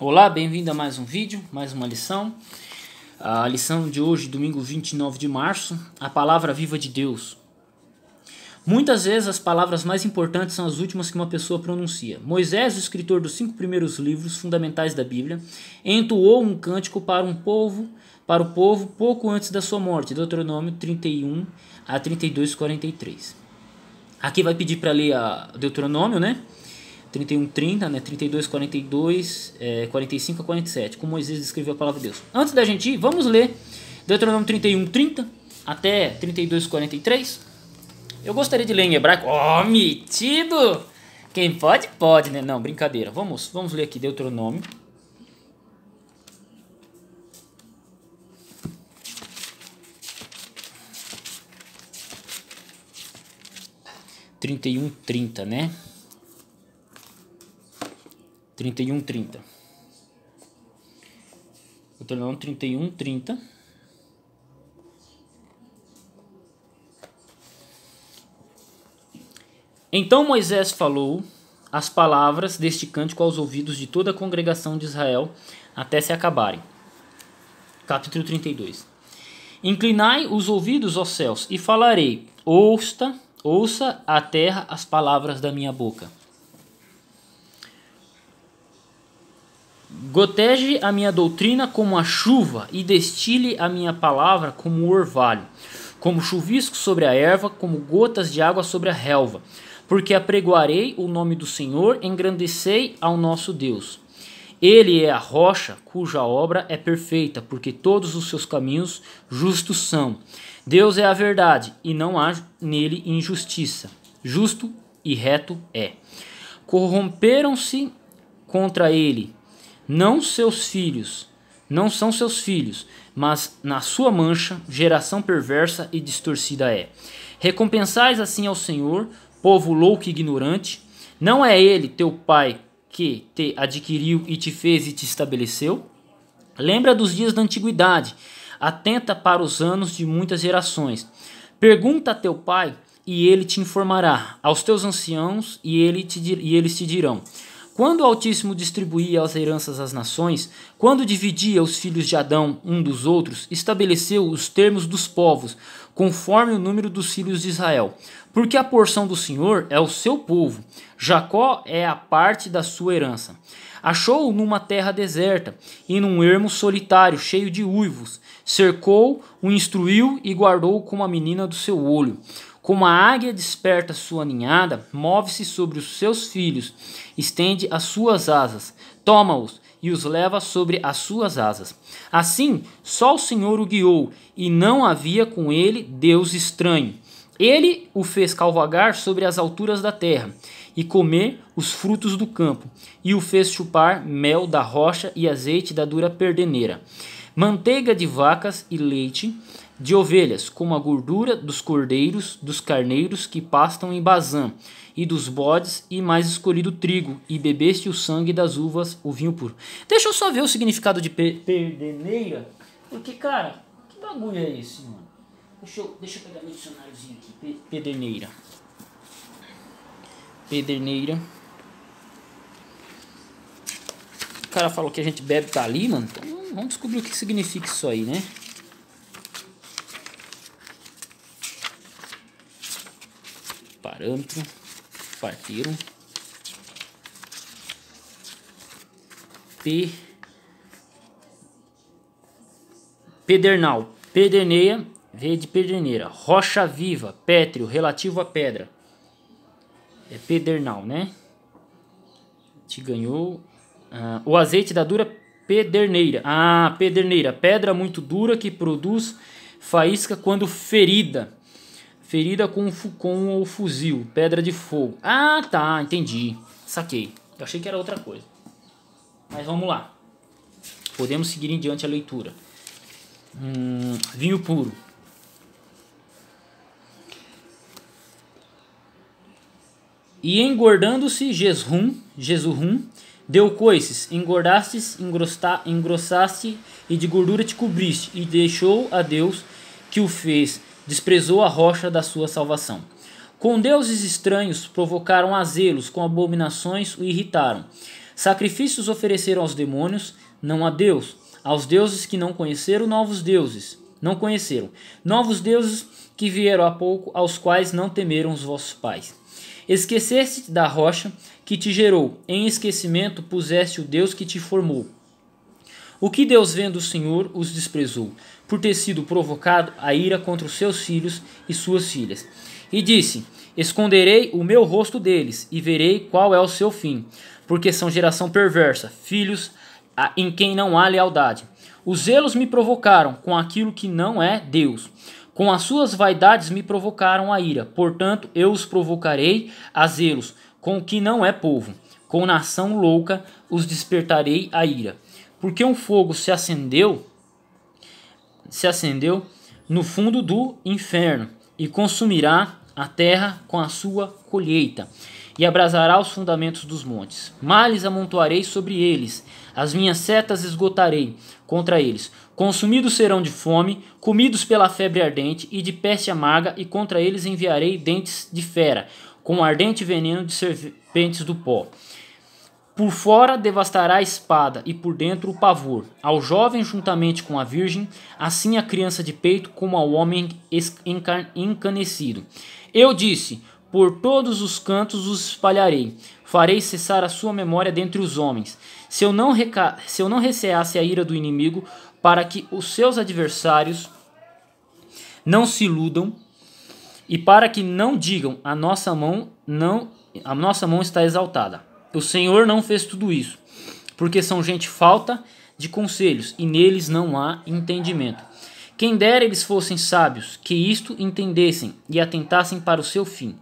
Olá, bem-vindo a mais um vídeo, mais uma lição. A lição de hoje, domingo 29 de março, a palavra viva de Deus. Muitas vezes as palavras mais importantes são as últimas que uma pessoa pronuncia. Moisés, o escritor dos cinco primeiros livros fundamentais da Bíblia, entoou um cântico para um povo, para o povo pouco antes da sua morte, Deuteronômio 31 a 32:43. Aqui vai pedir para ler a Deuteronômio, né? 31-30, né? 32, 42, é, 45 a 47, como Moisés descreveu a palavra de Deus. Antes da gente ir, vamos ler Deuteronômio 31-30 até 32-43. Eu gostaria de ler em hebraico. Oh, metido! Quem pode, pode, né? Não, brincadeira. Vamos, vamos ler aqui Deuteronômio. Trinta e um, trinta, né? 31,30. Eu tô dando 31,30. Então Moisés falou as palavras deste cântico aos ouvidos de toda a congregação de Israel até se acabarem. Capítulo 32. Inclinai os ouvidos aos céus e falarei, ouça, ouça a terra as palavras da minha boca. Goteje a minha doutrina como a chuva e destile a minha palavra como o orvalho, como chuvisco sobre a erva, como gotas de água sobre a relva. Porque apregoarei o nome do Senhor, engrandecei ao nosso Deus. Ele é a rocha cuja obra é perfeita, porque todos os seus caminhos justos são. Deus é a verdade e não há nele injustiça. Justo e reto é. Corromperam-se contra ele não seus filhos, não são seus filhos, mas na sua mancha, geração perversa e distorcida é. Recompensais assim ao Senhor, povo louco e ignorante, não é ele teu pai que te adquiriu e te fez e te estabeleceu? Lembra dos dias da antiguidade, atenta para os anos de muitas gerações. Pergunta a teu pai e ele te informará, aos teus anciãos e, ele te, e eles te dirão. Quando o Altíssimo distribuía as heranças às nações, quando dividia os filhos de Adão um dos outros, estabeleceu os termos dos povos, conforme o número dos filhos de Israel. Porque a porção do Senhor é o seu povo, Jacó é a parte da sua herança. Achou-o numa terra deserta e num ermo solitário, cheio de uivos. Cercou, o instruiu e guardou como a menina do seu olho como a águia desperta sua ninhada, move-se sobre os seus filhos, estende as suas asas, toma-os e os leva sobre as suas asas. Assim, só o Senhor o guiou, e não havia com ele Deus estranho. Ele o fez calvagar sobre as alturas da terra e comer os frutos do campo, e o fez chupar mel da rocha e azeite da dura perdeneira, manteiga de vacas e leite de ovelhas, como a gordura dos cordeiros, dos carneiros que pastam em Bazã, e dos bodes, e mais escolhido trigo, e bebeste o sangue das uvas, o vinho puro. Deixa eu só ver o significado de pe perdeneira, porque, cara, que bagulho é esse, mano? Deixa eu, deixa eu pegar meu dicionáriozinho aqui. pederneira. Pederneira. O cara falou que a gente bebe tá ali, mano. Então vamos descobrir o que significa isso aí, né? parâmetro, partiram. P, pedernal, pederneia, V de pederneira, rocha viva, pétreo, relativo à pedra. É pedernal, né? Te ganhou. Ah, o azeite da dura pederneira. Ah, pederneira, pedra muito dura que produz faísca quando ferida. Ferida com, com ou fuzil, pedra de fogo. Ah, tá, entendi. Saquei. Eu achei que era outra coisa. Mas vamos lá. Podemos seguir em diante a leitura. Hum, vinho puro. E engordando-se, Jesrum, Jesurum, deu coices, engordastes, engrosta, engrossaste e de gordura te cobriste, e deixou a Deus que o fez desprezou a rocha da sua salvação. Com deuses estranhos provocaram azelos, com abominações o irritaram. Sacrifícios ofereceram aos demônios, não a Deus, aos deuses que não conheceram novos deuses, não conheceram, novos deuses que vieram há pouco, aos quais não temeram os vossos pais. Esqueceste da rocha que te gerou, em esquecimento puseste o Deus que te formou. O que Deus vendo o Senhor os desprezou, por ter sido provocado a ira contra os seus filhos e suas filhas. E disse: Esconderei o meu rosto deles e verei qual é o seu fim, porque são geração perversa, filhos em quem não há lealdade. Os zelos me provocaram com aquilo que não é Deus. Com as suas vaidades me provocaram a ira, portanto eu os provocarei a zelos com o que não é povo. Com nação louca os despertarei a ira. Porque um fogo se acendeu se acendeu no fundo do inferno e consumirá a terra com a sua colheita e abrasará os fundamentos dos montes. Males amontoarei sobre eles, as minhas setas esgotarei contra eles. Consumidos serão de fome, comidos pela febre ardente e de peste amarga, e contra eles enviarei dentes de fera, com ardente veneno de serpentes do pó. Por fora devastará a espada, e por dentro o pavor, ao jovem juntamente com a virgem, assim a criança de peito como ao homem encanecido. Eu disse: Por todos os cantos os espalharei, farei cessar a sua memória dentre os homens. Se eu não, reca se eu não receasse a ira do inimigo, para que os seus adversários não se iludam, e para que não digam: A nossa mão não, a nossa mão está exaltada. O Senhor não fez tudo isso, porque são gente falta de conselhos e neles não há entendimento. Quem dera eles fossem sábios, que isto entendessem e atentassem para o seu fim.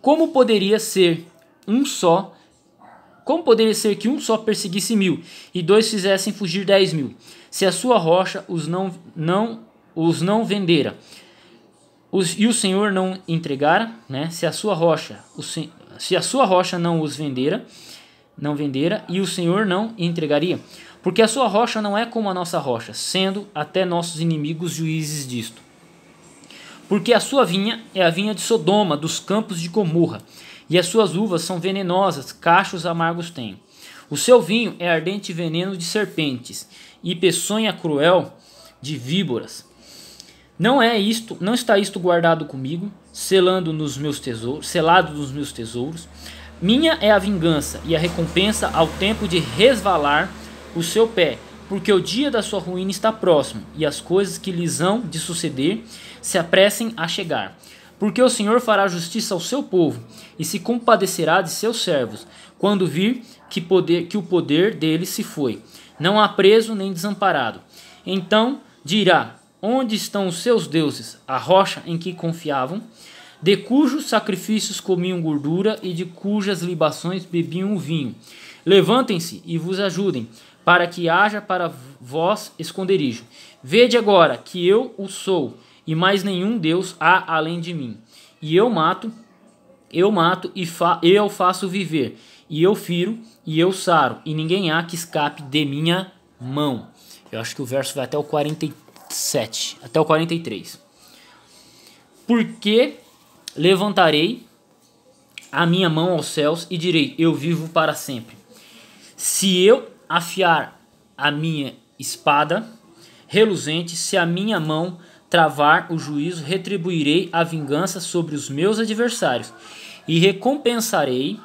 Como poderia ser um só? Como poderia ser que um só perseguisse mil e dois fizessem fugir dez mil, se a sua rocha os não, não os não vendera os, e o Senhor não entregara, né? Se a sua rocha, o, se a sua rocha não os vendera não vendera e o Senhor não entregaria? Porque a sua rocha não é como a nossa rocha, sendo até nossos inimigos juízes disto. Porque a sua vinha é a vinha de Sodoma, dos campos de Gomorra, e as suas uvas são venenosas, cachos amargos têm. O seu vinho é ardente veneno de serpentes e peçonha cruel de víboras. Não é isto, não está isto guardado comigo, selando nos meus tesouros, selado nos meus tesouros. Minha é a vingança e a recompensa ao tempo de resvalar o seu pé, porque o dia da sua ruína está próximo, e as coisas que lhes hão de suceder se apressem a chegar. Porque o Senhor fará justiça ao seu povo e se compadecerá de seus servos, quando vir que, poder, que o poder dele se foi. Não há preso nem desamparado. Então dirá: Onde estão os seus deuses, a rocha em que confiavam? de cujos sacrifícios comiam gordura e de cujas libações bebiam vinho. Levantem-se e vos ajudem, para que haja para vós esconderijo. Vede agora que eu o sou, e mais nenhum Deus há além de mim. E eu mato, eu mato e fa eu faço viver, e eu firo e eu saro, e ninguém há que escape de minha mão. Eu acho que o verso vai até o 47, até o 43. Porque levantarei a minha mão aos céus e direi: Eu vivo para sempre. Se eu afiar a minha espada reluzente, se a minha mão travar o juízo, retribuirei a vingança sobre os meus adversários e recompensarei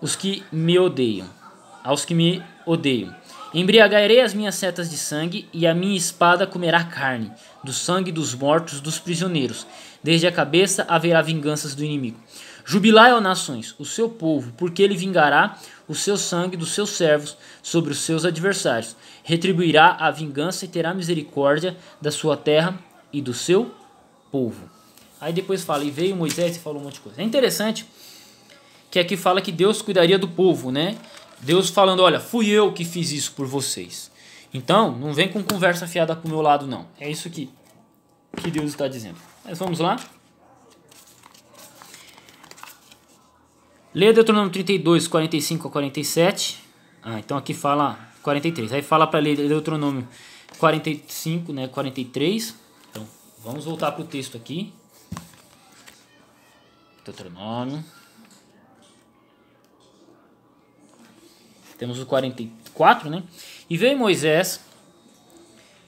os que me odeiam, aos que me odeiam. Embriagarei as minhas setas de sangue e a minha espada comerá carne do sangue dos mortos, dos prisioneiros. Desde a cabeça haverá vinganças do inimigo. Jubilai, ó nações, o seu povo, porque ele vingará o seu sangue dos seus servos sobre os seus adversários. Retribuirá a vingança e terá misericórdia da sua terra e do seu povo. Aí depois fala, e veio Moisés e falou um monte de coisa. É interessante que aqui fala que Deus cuidaria do povo, né? Deus falando, olha, fui eu que fiz isso por vocês. Então, não vem com conversa fiada pro meu lado, não. É isso aqui que Deus está dizendo. Mas vamos lá. Leia Deuteronômio 32, 45 a 47. Ah, então aqui fala 43. Aí fala para ler Deuteronômio 45, né, 43. Então, vamos voltar para o texto aqui. Deuteronômio. Temos o 44, né? E veio Moisés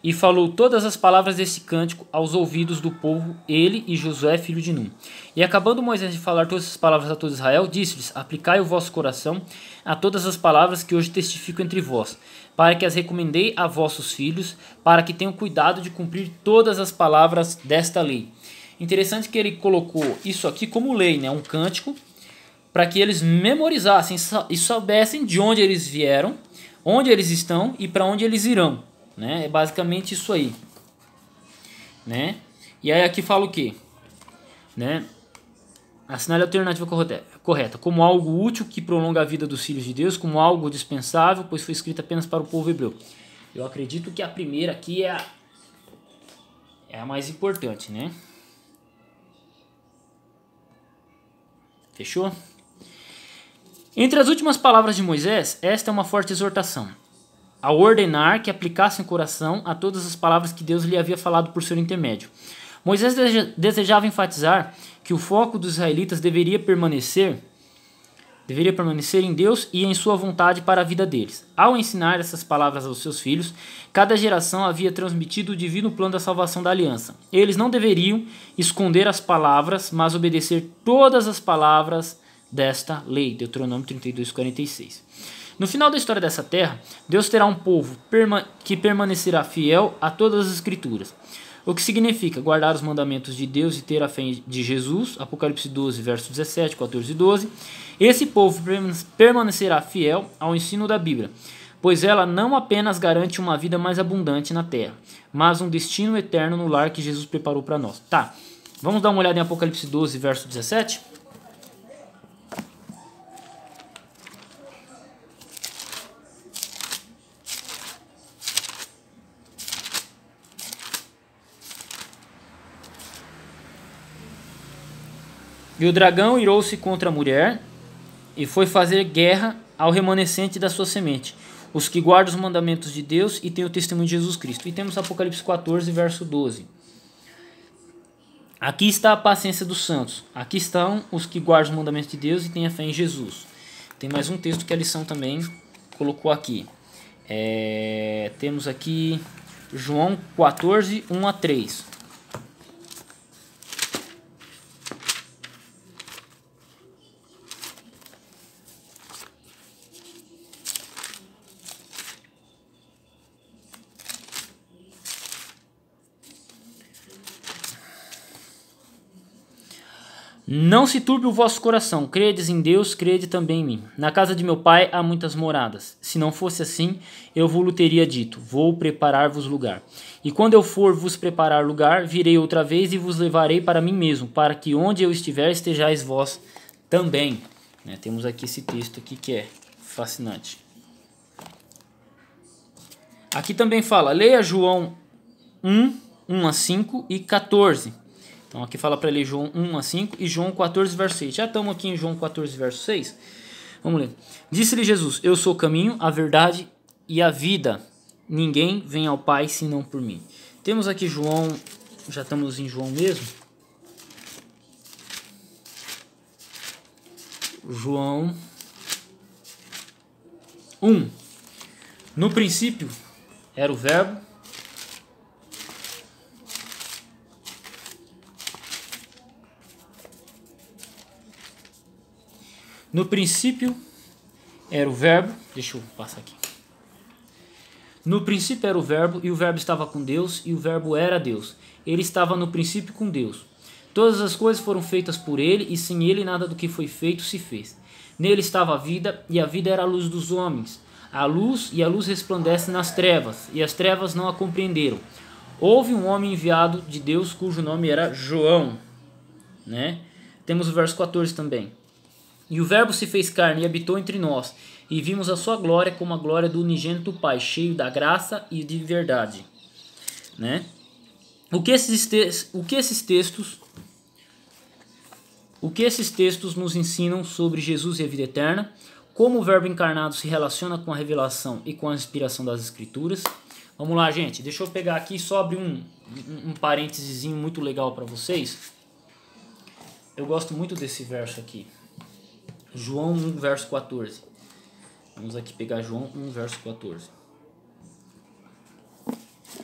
e falou todas as palavras desse cântico aos ouvidos do povo, ele e Josué, filho de Nun E acabando Moisés de falar todas as palavras a todo Israel, disse-lhes: Aplicai o vosso coração a todas as palavras que hoje testifico entre vós, para que as recomendei a vossos filhos, para que tenham cuidado de cumprir todas as palavras desta lei. Interessante que ele colocou isso aqui como lei, né? um cântico, para que eles memorizassem e soubessem de onde eles vieram, onde eles estão e para onde eles irão né? É basicamente isso aí, né? E aí aqui fala o que, né? Assinale a alternativa correta, como algo útil que prolonga a vida dos filhos de Deus, como algo dispensável, pois foi escrita apenas para o povo hebreu. Eu acredito que a primeira aqui é a, é a mais importante, né? Fechou? Entre as últimas palavras de Moisés, esta é uma forte exortação ao ordenar que aplicassem o coração a todas as palavras que Deus lhe havia falado por seu intermédio. Moisés desejava enfatizar que o foco dos israelitas deveria permanecer deveria permanecer em Deus e em sua vontade para a vida deles. Ao ensinar essas palavras aos seus filhos, cada geração havia transmitido o divino plano da salvação da aliança. Eles não deveriam esconder as palavras, mas obedecer todas as palavras desta lei. Deuteronômio 32:46. No final da história dessa terra, Deus terá um povo que permanecerá fiel a todas as escrituras. O que significa guardar os mandamentos de Deus e ter a fé de Jesus, Apocalipse 12, versos 17, 14 e 12. Esse povo permanecerá fiel ao ensino da Bíblia, pois ela não apenas garante uma vida mais abundante na terra, mas um destino eterno no lar que Jesus preparou para nós. Tá, vamos dar uma olhada em Apocalipse 12, verso 17? E o dragão irou-se contra a mulher e foi fazer guerra ao remanescente da sua semente, os que guardam os mandamentos de Deus e têm o testemunho de Jesus Cristo. E temos Apocalipse 14, verso 12. Aqui está a paciência dos santos. Aqui estão os que guardam os mandamentos de Deus e têm a fé em Jesus. Tem mais um texto que a lição também colocou aqui. É, temos aqui João 14, 1 a 3. Não se turbe o vosso coração, credes em Deus, crede também em mim. Na casa de meu pai há muitas moradas. Se não fosse assim, eu vos teria dito: Vou preparar-vos lugar. E quando eu for vos preparar lugar, virei outra vez e vos levarei para mim mesmo, para que onde eu estiver estejais vós também. Né? Temos aqui esse texto aqui que é fascinante. Aqui também fala: Leia João 1, 1 a 5 e 14 então aqui fala para ele João 1 a 5 e João 14, verso 6. Já estamos aqui em João 14, verso 6. Vamos ler. Disse-lhe Jesus: Eu sou o caminho, a verdade e a vida. Ninguém vem ao Pai senão por mim. Temos aqui João, já estamos em João mesmo. João 1. No princípio era o Verbo No princípio era o Verbo. Deixa eu passar aqui. No princípio era o Verbo, e o Verbo estava com Deus, e o Verbo era Deus. Ele estava no princípio com Deus. Todas as coisas foram feitas por ele, e sem ele nada do que foi feito se fez. Nele estava a vida, e a vida era a luz dos homens. A luz, e a luz resplandece nas trevas, e as trevas não a compreenderam. Houve um homem enviado de Deus cujo nome era João. Né? Temos o verso 14 também. E o Verbo se fez carne e habitou entre nós, e vimos a sua glória como a glória do unigênito Pai, cheio da graça e de verdade. Né? O, que esses textos, o que esses textos o que esses textos nos ensinam sobre Jesus e a vida eterna, como o Verbo encarnado se relaciona com a revelação e com a inspiração das Escrituras. Vamos lá, gente. Deixa eu pegar aqui só abrir um, um, um parênteses muito legal para vocês. Eu gosto muito desse verso aqui. João 1, verso 14. Vamos aqui pegar João 1, verso 14.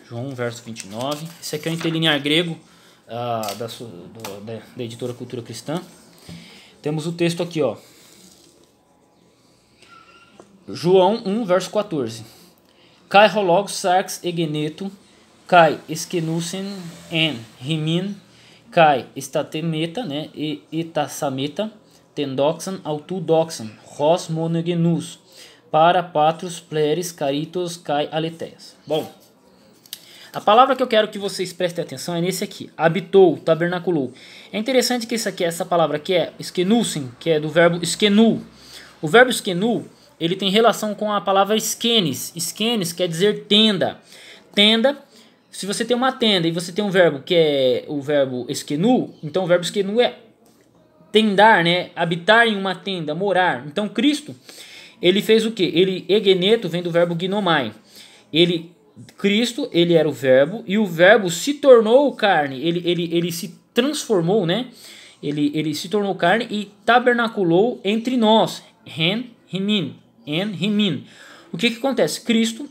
João 1, verso 29. Esse aqui é o interlinear grego uh, da, do, da, da editora Cultura Cristã. Temos o texto aqui, ó. João 1, verso 14. Cai holog sarx egeneto, cai eskenusen en rimin, cai estatemeta, né, e etasameta, tendoxan autudoxan, ros monogenus, para patros pleres caritos cai aletheas. Bom, a palavra que eu quero que vocês prestem atenção é nesse aqui, habitou, tabernaculou. É interessante que essa aqui, essa palavra aqui é esquenusen, que é do verbo skenu. O verbo skenu, ele tem relação com a palavra skenes, skenes quer dizer tenda. Tenda se você tem uma tenda e você tem um verbo que é o verbo esquenu, então o verbo esquenu é tendar, né? Habitar em uma tenda, morar. Então Cristo, ele fez o que? Ele egeneto vem do verbo gnomai. Ele Cristo, ele era o verbo e o verbo se tornou carne. Ele ele, ele se transformou, né? Ele, ele se tornou carne e tabernaculou entre nós. Hen, himin, en, rimin. O que que acontece? Cristo,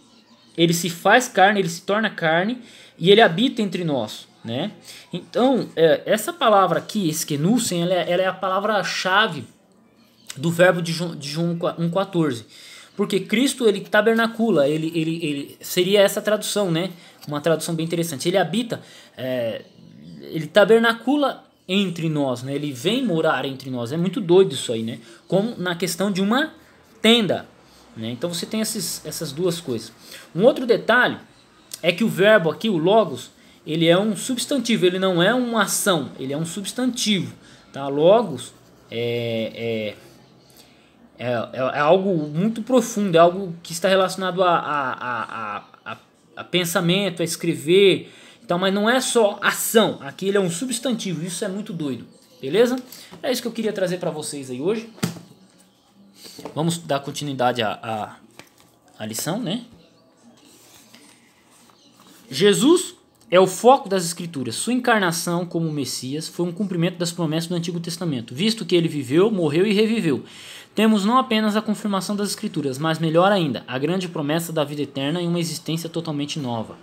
ele se faz carne, ele se torna carne e ele habita entre nós né? Então, é, essa palavra aqui, esquenusen, ela, é, ela é a palavra-chave do verbo de João, de João 1,14. Porque Cristo, ele tabernacula, ele, ele, ele seria essa tradução, né? Uma tradução bem interessante. Ele habita, é, ele tabernacula entre nós, né? Ele vem morar entre nós. É muito doido isso aí, né? Como na questão de uma tenda, né? Então você tem esses, essas duas coisas. Um outro detalhe é que o verbo aqui, o logos, ele é um substantivo, ele não é uma ação, ele é um substantivo. Tá? Logos é, é, é, é, é algo muito profundo, é algo que está relacionado a, a, a, a, a pensamento, a escrever. Então, mas não é só ação, aqui ele é um substantivo, isso é muito doido, beleza? É isso que eu queria trazer para vocês aí hoje. Vamos dar continuidade à a, a, a lição, né? Jesus é o foco das Escrituras. Sua encarnação como Messias foi um cumprimento das promessas do Antigo Testamento, visto que ele viveu, morreu e reviveu. Temos não apenas a confirmação das Escrituras, mas melhor ainda, a grande promessa da vida eterna e uma existência totalmente nova.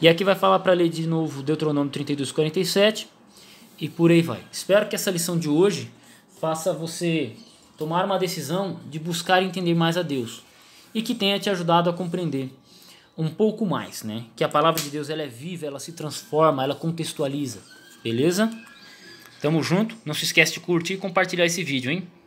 E aqui vai falar para ler de novo Deuteronômio 32:47 e por aí vai. Espero que essa lição de hoje faça você tomar uma decisão de buscar entender mais a Deus e que tenha te ajudado a compreender um pouco mais, né? Que a palavra de Deus ela é viva, ela se transforma, ela contextualiza. Beleza? Tamo junto. Não se esquece de curtir e compartilhar esse vídeo, hein?